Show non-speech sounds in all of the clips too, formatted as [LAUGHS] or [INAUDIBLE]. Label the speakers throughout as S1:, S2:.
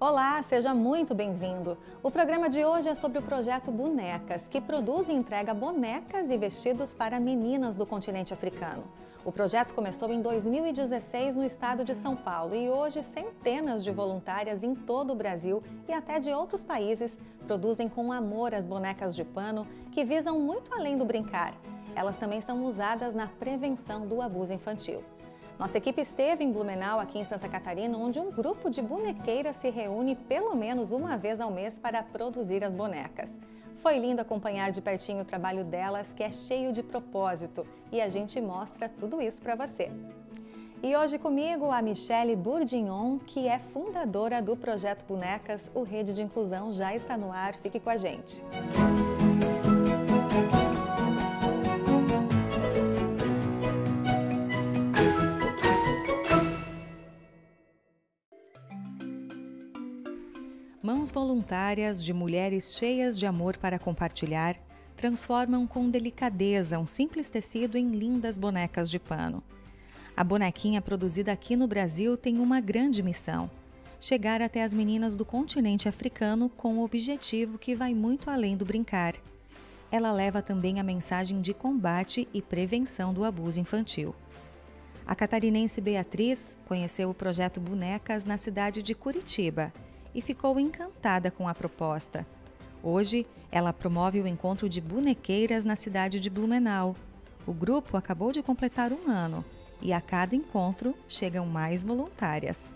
S1: Olá, seja muito bem-vindo. O programa de hoje é sobre o projeto Bonecas, que produz e entrega bonecas e vestidos para meninas do continente africano. O projeto começou em 2016 no estado de São Paulo e hoje centenas de voluntárias em todo o Brasil e até de outros países produzem com amor as bonecas de pano que visam muito além do brincar. Elas também são usadas na prevenção do abuso infantil. Nossa equipe esteve em Blumenau, aqui em Santa Catarina, onde um grupo de bonequeiras se reúne pelo menos uma vez ao mês para produzir as bonecas. Foi lindo acompanhar de pertinho o trabalho delas, que é cheio de propósito, e a gente mostra tudo isso para você. E hoje comigo a Michele Bourdignon, que é fundadora do projeto Bonecas, o Rede de Inclusão já está no ar. Fique com a gente. Mãos voluntárias de mulheres cheias de amor para compartilhar transformam com delicadeza um simples tecido em lindas bonecas de pano. A bonequinha produzida aqui no Brasil tem uma grande missão: chegar até as meninas do continente africano com o um objetivo que vai muito além do brincar. Ela leva também a mensagem de combate e prevenção do abuso infantil. A catarinense Beatriz conheceu o projeto Bonecas na cidade de Curitiba e ficou encantada com a proposta. Hoje, ela promove o encontro de bonequeiras na cidade de Blumenau. O grupo acabou de completar um ano e a cada encontro chegam mais voluntárias.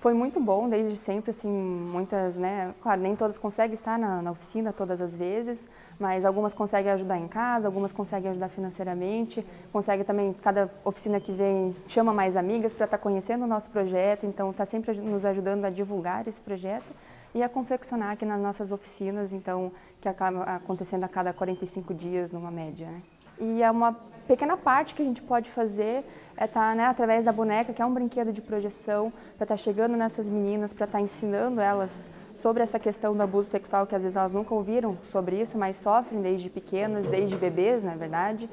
S2: Foi muito bom, desde sempre, assim, muitas, né, claro, nem todas conseguem estar na, na, oficina todas as vezes, mas algumas conseguem ajudar em casa, algumas conseguem ajudar financeiramente, consegue também, cada oficina que vem chama mais amigas para estar tá conhecendo o nosso projeto, então está sempre nos ajudando a divulgar esse projeto e a confeccionar aqui nas nossas oficinas, então, que acaba acontecendo a cada 45 dias, numa média, né? E é uma pequena parte que a gente pode fazer é estar tá, né, através da boneca, que é um brinquedo de projeção, para estar tá chegando nessas meninas, para estar tá ensinando elas sobre essa questão do abuso sexual, que às vezes elas nunca ouviram sobre isso, mas sofrem desde pequenas, desde bebês, na verdade.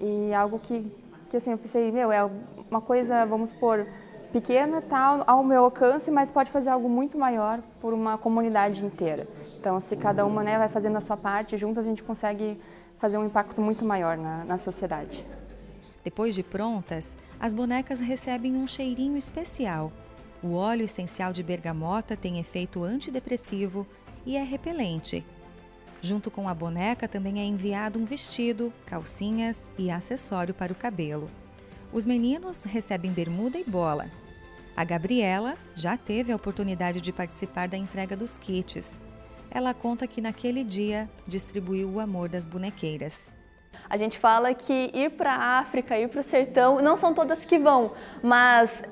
S2: E algo que, que assim, eu pensei, meu, é uma coisa, vamos por pequena, está ao meu alcance, mas pode fazer algo muito maior por uma comunidade inteira. Então, se cada uma né, vai fazendo a sua parte, juntas a gente consegue fazer um impacto muito maior na, na sociedade.
S1: Depois de prontas, as bonecas recebem um cheirinho especial. O óleo essencial de bergamota tem efeito antidepressivo e é repelente. Junto com a boneca também é enviado um vestido, calcinhas e acessório para o cabelo. Os meninos recebem bermuda e bola. A Gabriela já teve a oportunidade de participar da entrega dos kits ela conta que naquele dia distribuiu o amor das bonequeiras.
S2: A gente fala que ir para a África, ir para o sertão, não são todas que vão, mas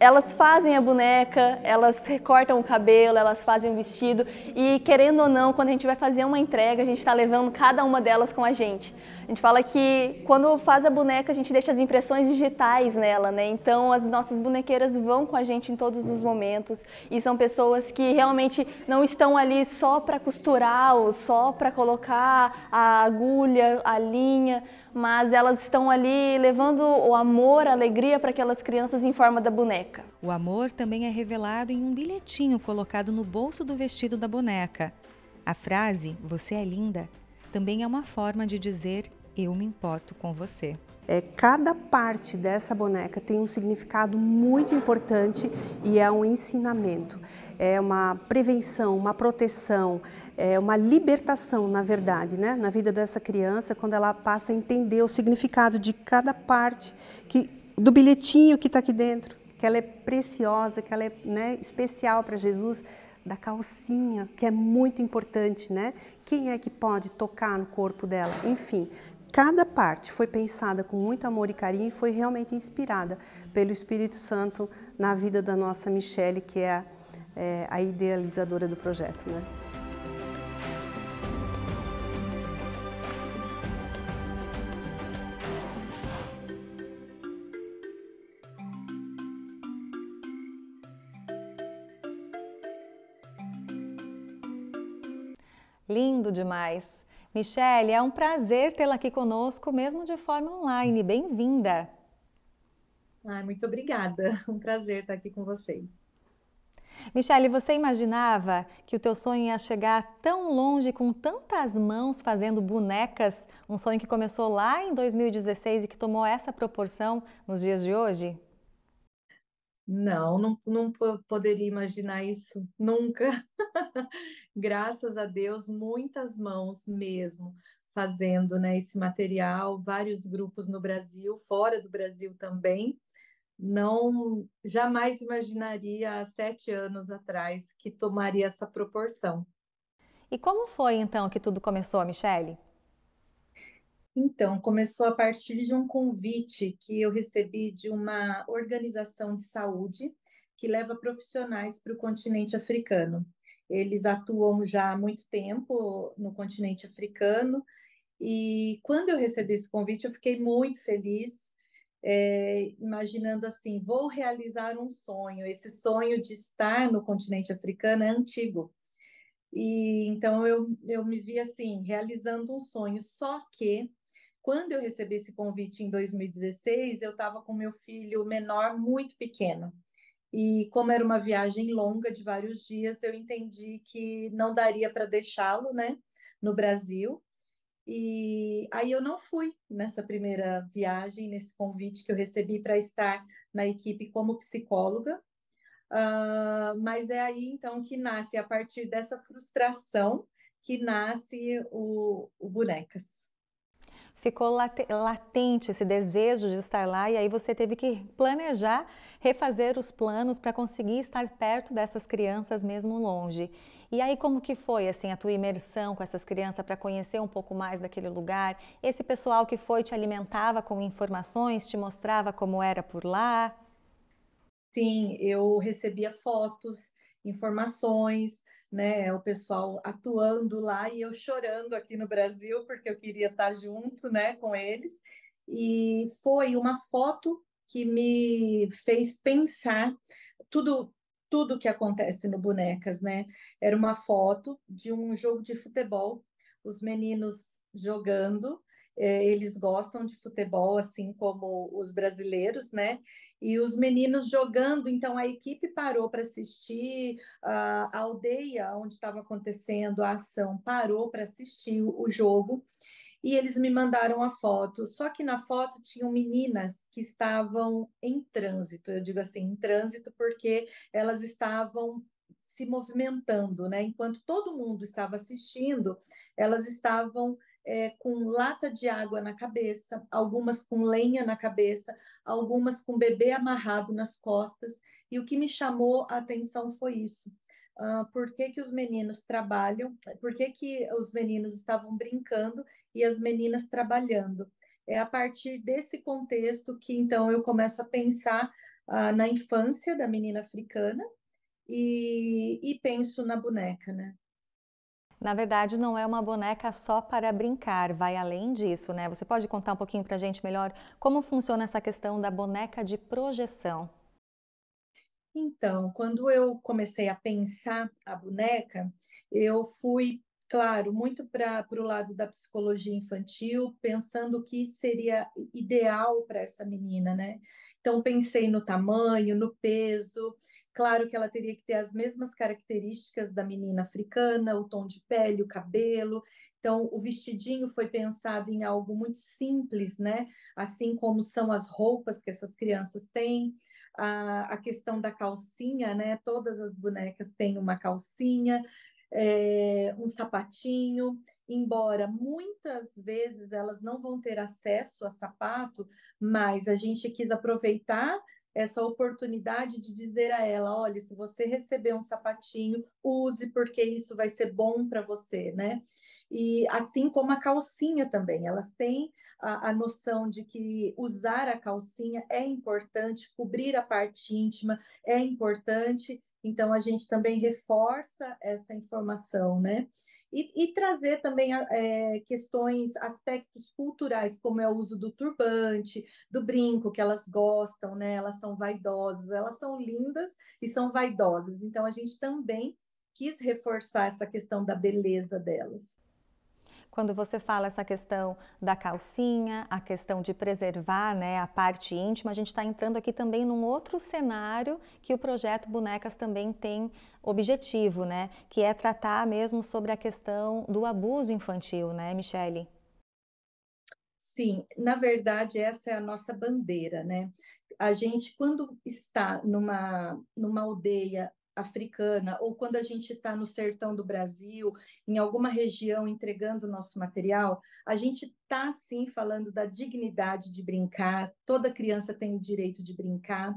S2: elas fazem a boneca, elas recortam o cabelo, elas fazem o vestido e querendo ou não, quando a gente vai fazer uma entrega, a gente está levando cada uma delas com a gente. A gente fala que quando faz a boneca, a gente deixa as impressões digitais nela, né? Então as nossas bonequeiras vão com a gente em todos os momentos e são pessoas que realmente não estão ali só para costurar ou só para colocar a agulha, a linha mas elas estão ali levando o amor, a alegria para aquelas crianças em forma da boneca.
S1: O amor também é revelado em um bilhetinho colocado no bolso do vestido da boneca. A frase Você é linda também é uma forma de dizer Eu me importo com você. É, cada parte dessa boneca tem um significado muito importante e é um ensinamento, é uma prevenção, uma proteção, é uma libertação, na verdade, né? na vida dessa criança, quando ela passa a entender o significado de cada parte que, do bilhetinho que está aqui dentro, que ela é preciosa, que ela é né, especial para Jesus, da calcinha, que é muito importante, né? Quem é que pode tocar no corpo dela? Enfim, Cada parte foi pensada com muito amor e carinho e foi realmente inspirada pelo Espírito Santo na vida da nossa Michele, que é a, é, a idealizadora do projeto. Né? Lindo demais! Michele, é um prazer tê-la aqui conosco, mesmo de forma online. Bem-vinda.
S3: Ah, muito obrigada. [LAUGHS] Um prazer estar aqui com vocês.
S1: Michele, você imaginava que o teu sonho ia chegar tão longe com tantas mãos fazendo bonecas? Um sonho que começou lá em 2016 e que tomou essa proporção nos dias de hoje?
S3: Não, não, não poderia imaginar isso nunca. [LAUGHS] graças a Deus, muitas mãos mesmo fazendo né, esse material, vários grupos no Brasil, fora do Brasil também. Não jamais imaginaria há sete anos atrás que tomaria essa proporção. E como foi então que tudo começou, Michele? Então, começou a partir de um convite que eu recebi de uma organização de saúde que leva profissionais para o continente africano. Eles atuam já há muito tempo no continente africano, e quando eu recebi esse convite, eu fiquei muito feliz, é, imaginando assim: vou realizar um sonho. Esse sonho de estar no continente africano é antigo. E então eu, eu me vi assim, realizando um sonho. Só que quando eu recebi esse convite em 2016, eu estava com meu filho menor muito pequeno. E como era uma viagem longa de vários dias, eu entendi que não daria para deixá-lo, né, no Brasil. E aí eu não fui nessa primeira viagem, nesse convite que eu recebi para estar na equipe como psicóloga. Uh, mas é aí então que nasce, a partir dessa frustração, que nasce o, o
S1: Bonecas ficou latente esse desejo de estar lá e aí você teve que planejar, refazer os planos para conseguir estar perto dessas crianças mesmo longe. E aí como que foi assim a tua imersão com essas crianças para conhecer um pouco mais daquele lugar? Esse pessoal que foi te alimentava com informações, te mostrava como era por lá? Sim, eu recebia fotos,
S3: informações, né? O pessoal atuando lá e eu chorando aqui no Brasil, porque eu queria estar junto, né, com eles. E foi uma foto que me fez pensar tudo tudo que acontece no Bonecas, né? Era uma foto de um jogo de futebol, os meninos jogando eh, eles gostam de futebol, assim como os brasileiros, né? e os meninos jogando. Então a equipe parou para assistir, a aldeia onde estava acontecendo a ação parou para assistir o jogo e eles me mandaram a foto. Só que na foto tinham meninas que estavam em trânsito. Eu digo assim, em trânsito porque elas estavam se movimentando, né? Enquanto todo mundo estava assistindo, elas estavam é, com lata de água na cabeça, algumas com lenha na cabeça, algumas com bebê amarrado nas costas. E o que me chamou a atenção foi isso. Uh, por que, que os meninos trabalham, por que, que os meninos estavam brincando e as meninas trabalhando. É a partir desse contexto que então eu começo a pensar uh, na infância da menina africana e,
S1: e penso na boneca, né? Na verdade, não é uma boneca só para brincar, vai além disso, né? Você pode contar um pouquinho para a gente melhor como funciona essa questão da boneca de projeção? Então, quando eu comecei a
S3: pensar a boneca, eu fui, claro, muito para o lado da psicologia infantil, pensando o que seria ideal para essa menina, né? Então, pensei no tamanho, no peso, Claro que ela teria que ter as mesmas características da menina africana, o tom de pele, o cabelo. Então, o vestidinho foi pensado em algo muito simples, né? Assim como são as roupas que essas crianças têm, a, a questão da calcinha, né? Todas as bonecas têm uma calcinha. É, um sapatinho, embora muitas vezes elas não vão ter acesso a sapato, mas a gente quis aproveitar essa oportunidade de dizer a ela, olha, se você receber um sapatinho, use porque isso vai ser bom para você, né? E assim como a calcinha também, elas têm a, a, noção de que usar a calcinha é importante, cobrir a parte íntima é importante, então a gente também reforça essa informação, né? E, e trazer também ah, é, questões, aspectos culturais, como é o uso do turbante, do brinco, que elas gostam, né? Elas são vaidosas, elas são lindas e são vaidosas. Então, a gente também
S1: quis reforçar essa questão da beleza delas quando você fala essa questão da calcinha, a questão de preservar né, a parte íntima, a gente está entrando aqui também num outro cenário que o projeto Bonecas também tem objetivo, né? Que é tratar mesmo sobre a questão do abuso infantil, né, Michele?
S3: Sim, na verdade, essa é a nossa bandeira, né? A gente, quando está numa, numa aldeia africana, ou quando a gente está no sertão do Brasil, em alguma região entregando o nosso material, a gente está sim falando da dignidade de brincar, toda criança tem o direito de brincar,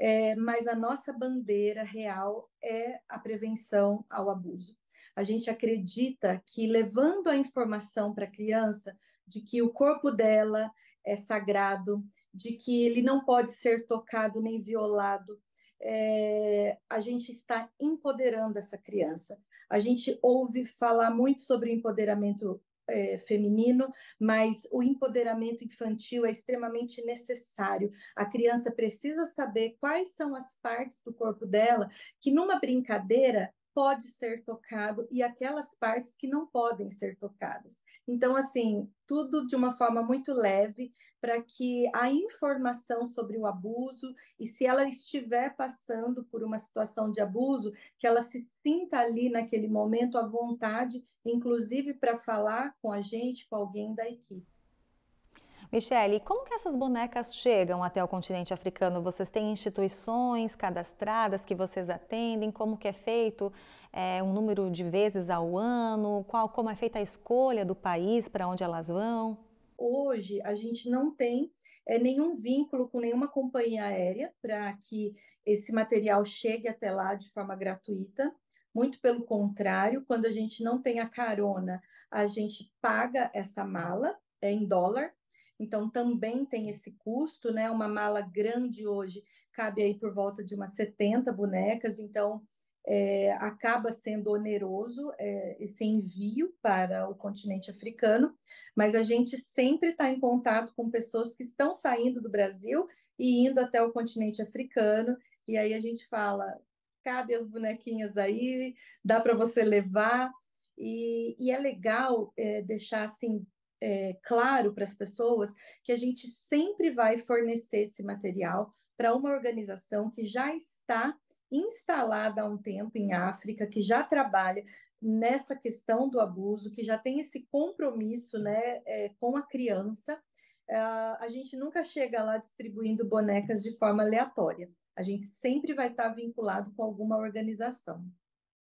S3: é, mas a nossa bandeira real é a prevenção ao abuso. A gente acredita que levando a informação para a criança de que o corpo dela é sagrado, de que ele não pode ser tocado nem violado, é, a gente está empoderando essa criança. A gente ouve falar muito sobre empoderamento é, feminino, mas o empoderamento infantil é extremamente necessário. A criança precisa saber quais são as partes do corpo dela que, numa brincadeira, pode ser tocado e aquelas partes que não podem ser tocadas. Então, assim, tudo de uma forma muito leve para que a informação sobre o abuso e se ela estiver passando por uma situação de abuso, que ela se sinta ali naquele momento à vontade, inclusive para falar com a gente, com alguém da equipe.
S1: Michele, como que essas bonecas chegam até o continente africano? Vocês têm instituições cadastradas que vocês atendem? Como que é feito é, um número de vezes ao ano? Qual, como é feita a escolha do país para onde elas vão? Hoje a gente não tem é, nenhum vínculo com nenhuma
S3: companhia aérea para que esse material chegue até lá de forma gratuita. Muito pelo contrário, quando a gente não tem a carona, a gente paga essa mala é, em dólar então, também tem esse custo, né? Uma mala grande hoje cabe aí por volta de umas 70 bonecas, então é, acaba sendo oneroso é, esse envio para o continente africano, mas a gente sempre está em contato com pessoas que estão saindo do Brasil e indo até o continente africano, e aí a gente fala: cabe as bonequinhas aí, dá para você levar. E, e, é legal é, deixar assim é, claro para as pessoas que a gente sempre vai fornecer esse material para uma organização que já está instalada há um tempo em África, que já trabalha nessa questão do abuso, que já tem esse compromisso né, é, com a criança. Uh, a gente nunca chega lá distribuindo bonecas
S1: de forma aleatória. A gente sempre vai estar tá vinculado com alguma organização.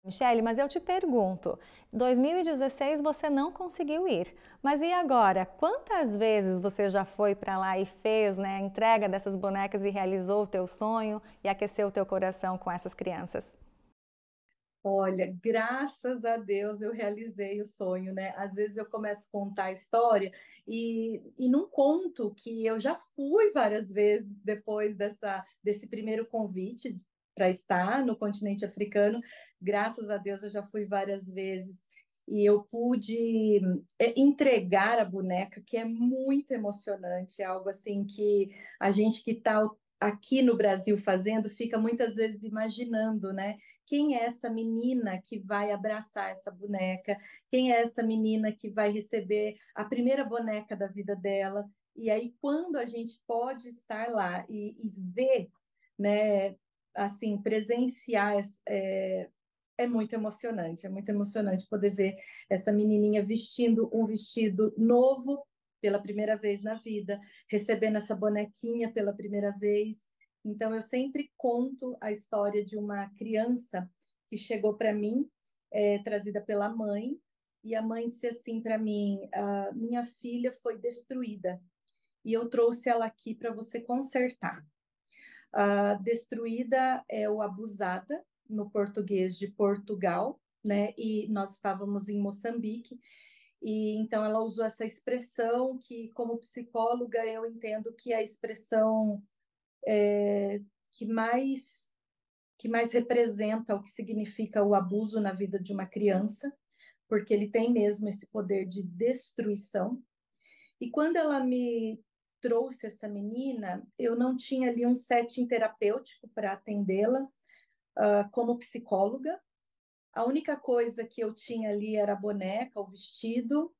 S1: Michele, mas eu te pergunto, 2016 você não conseguiu ir, mas e agora? Quantas vezes você já foi para lá e fez né, a entrega dessas bonecas e realizou o teu sonho e aqueceu o teu coração com essas crianças? Olha,
S3: graças a Deus eu realizei o sonho, né? Às vezes eu começo a contar a história e, e não conto que eu já fui várias vezes depois dessa, desse primeiro convite para estar no continente africano. Graças a Deus eu já fui várias vezes e eu pude eh, entregar a boneca, que é muito emocionante, é algo assim que a gente que está aqui no Brasil fazendo fica muitas vezes imaginando, né? Quem é essa menina que vai abraçar essa boneca? Quem é essa menina que vai receber a primeira boneca da vida dela? E aí, quando a gente pode estar lá e, e ver né, assim, presenciar é, é muito emocionante, é muito emocionante poder ver essa menininha vestindo um vestido novo pela primeira vez na vida, recebendo essa bonequinha pela primeira vez. Então eu sempre conto a história de uma criança que chegou para mim, é, trazida pela mãe, e a mãe disse assim para mim: ah, minha filha foi destruída e eu trouxe ela aqui para você consertar. Uh, destruída é o abusada, no português de Portugal, né? E nós estávamos em Moçambique. E então ela usou essa expressão que, como psicóloga, eu entendo que é a expressão é, que mais que mais representa o que significa o abuso na vida de uma criança, porque ele tem mesmo esse poder de destruição. E quando ela me trouxe essa menina, eu não tinha ali um setting terapêutico para atendê-la uh, como psicóloga. A única coisa que eu tinha ali era a boneca, o vestido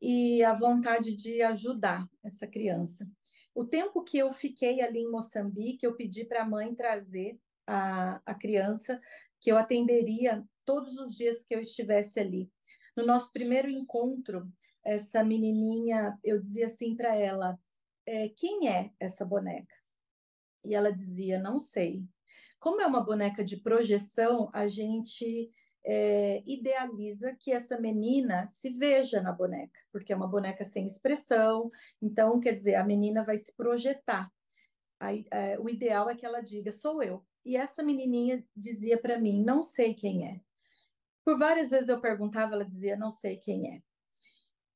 S3: e a vontade de ajudar essa criança. O tempo que eu fiquei ali em Moçambique, eu pedi para a mãe trazer a, a criança, que eu atenderia todos os dias que eu estivesse ali. No nosso primeiro encontro, essa menininha, eu dizia assim para ela: é, quem é essa boneca? E ela dizia, não sei. Como é uma boneca de projeção, a gente é, idealiza que essa menina se veja na boneca, porque é uma boneca sem expressão, então quer dizer, a menina vai se projetar. É, o ideal é que ela diga, sou eu. E essa menininha dizia para mim, não sei quem é. Por várias vezes eu perguntava, ela dizia, não sei quem é.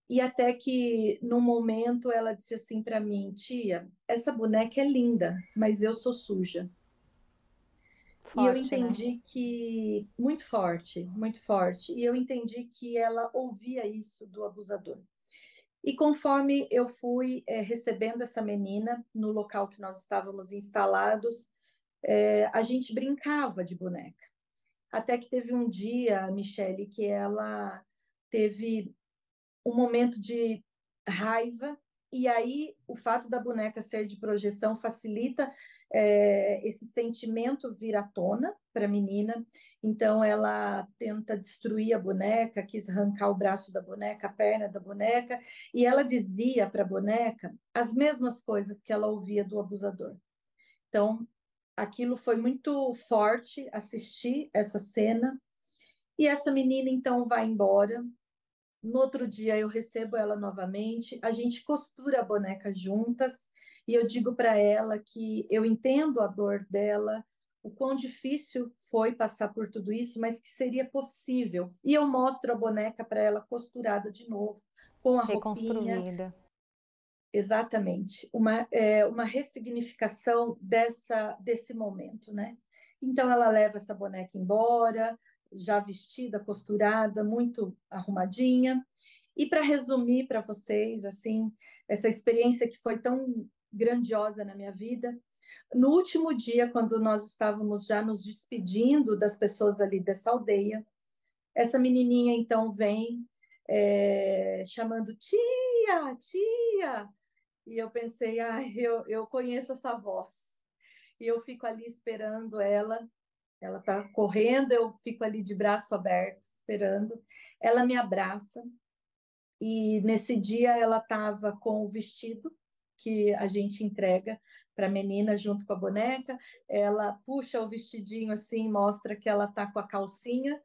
S3: E até que, num momento, ela disse assim para mim: Tia, essa boneca é linda, mas eu sou suja. Forte, e eu né? entendi né? que. Muito forte, muito forte. E eu entendi que ela ouvia isso do abusador. E conforme eu fui é, recebendo essa menina no local que nós estávamos instalados, é, a gente brincava de boneca. Até que teve um dia, Michele, que ela teve um momento de raiva, e aí o fato da boneca ser de projeção facilita é, esse sentimento vir à tona para a menina. Então ela tenta destruir a boneca, quis arrancar o braço da boneca, a perna da boneca, e ela dizia para a boneca as mesmas coisas que ela ouvia do abusador. Então aquilo foi muito forte assistir essa cena. E essa menina então vai embora no outro dia eu recebo ela novamente, a gente costura a boneca juntas e eu digo para ela que eu entendo a dor dela, o quão difícil foi passar por tudo isso, mas que seria possível. E eu mostro a boneca para ela costurada de novo, com a Reconstruída. Roupinha. Exatamente, uma, é, uma ressignificação dessa, desse momento, né? Então ela leva essa boneca embora, já vestida, costurada, muito arrumadinha. E para resumir para vocês, assim, essa experiência que foi tão grandiosa na minha vida, no último dia, quando nós estávamos já nos despedindo das pessoas ali dessa aldeia, essa menininha então vem é, chamando tia, tia. E eu pensei, ai, ah, eu, eu conheço essa voz. E eu fico ali esperando ela. Ela está correndo, eu fico ali de braço aberto, esperando. Ela me abraça. E nesse dia ela estava com o vestido que a gente entrega para a menina junto com a boneca. Ela puxa o vestidinho assim, mostra que ela está com a calcinha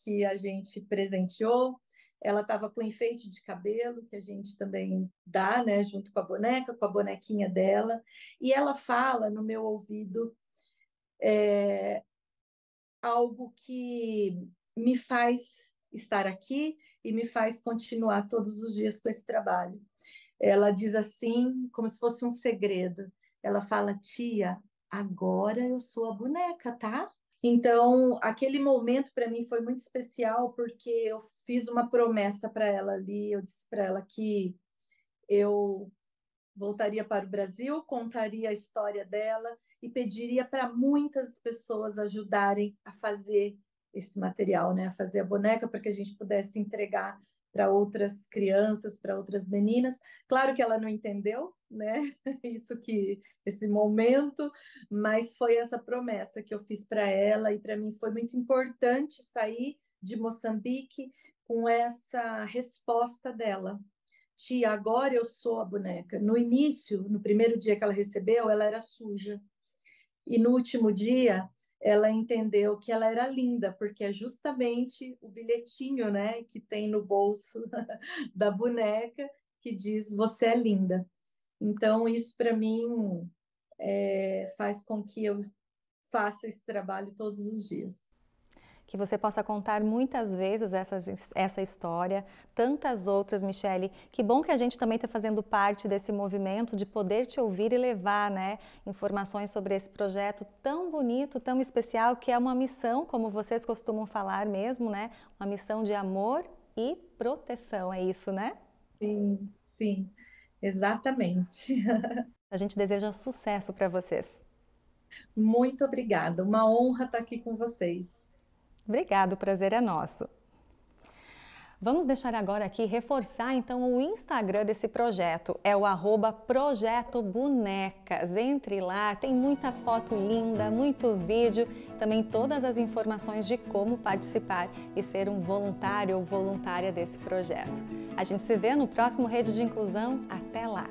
S3: que a gente presenteou. Ela estava com enfeite de cabelo, que a gente também dá, né, junto com a boneca, com a bonequinha dela. E ela fala no meu ouvido: é, algo que me faz estar aqui e me faz continuar todos os dias com esse trabalho. Ela diz assim, como se fosse um segredo. Ela fala: "Tia, agora eu sou a boneca, tá?" Então, aquele momento para mim foi muito especial porque eu fiz uma promessa para ela ali, eu disse para ela que eu voltaria para o Brasil, contaria a história dela e pediria para muitas pessoas ajudarem a fazer esse material, né? a fazer a boneca para que a gente pudesse entregar para outras crianças, para outras meninas. Claro que ela não entendeu, né? [LAUGHS] Isso que esse momento, mas foi essa promessa que eu fiz para ela e para mim foi muito importante sair de Moçambique com essa resposta dela. Tia, agora eu sou a boneca. No início, no primeiro dia que ela recebeu, ela era suja. E no último dia, ela entendeu que ela era linda, porque é justamente o bilhetinho né, que tem no bolso [LAUGHS] da boneca que diz você é linda. Então, isso para mim é,
S1: faz com que eu faça esse trabalho todos os dias que você possa contar muitas vezes essa essa história, tantas outras, Michele. Que bom que a gente também está fazendo parte desse movimento de poder te ouvir e levar né, informações sobre esse projeto tão bonito, tão especial, que é uma missão, como vocês costumam falar mesmo, né? Uma missão de amor e proteção, é isso, né? Sim, sim, exatamente. [LAUGHS] A gente deseja sucesso para vocês. Muito obrigada, uma honra estar tá aqui com vocês. Obrigado, o prazer é nosso. Vamos deixar agora aqui reforçar então o Instagram desse projeto. É o arroba Projeto Bonecas. Entre lá, tem muita foto linda, muito vídeo, também todas as informações de como participar e ser um voluntário ou voluntária desse projeto. A gente se vê no próximo Rede de Inclusão. Até lá!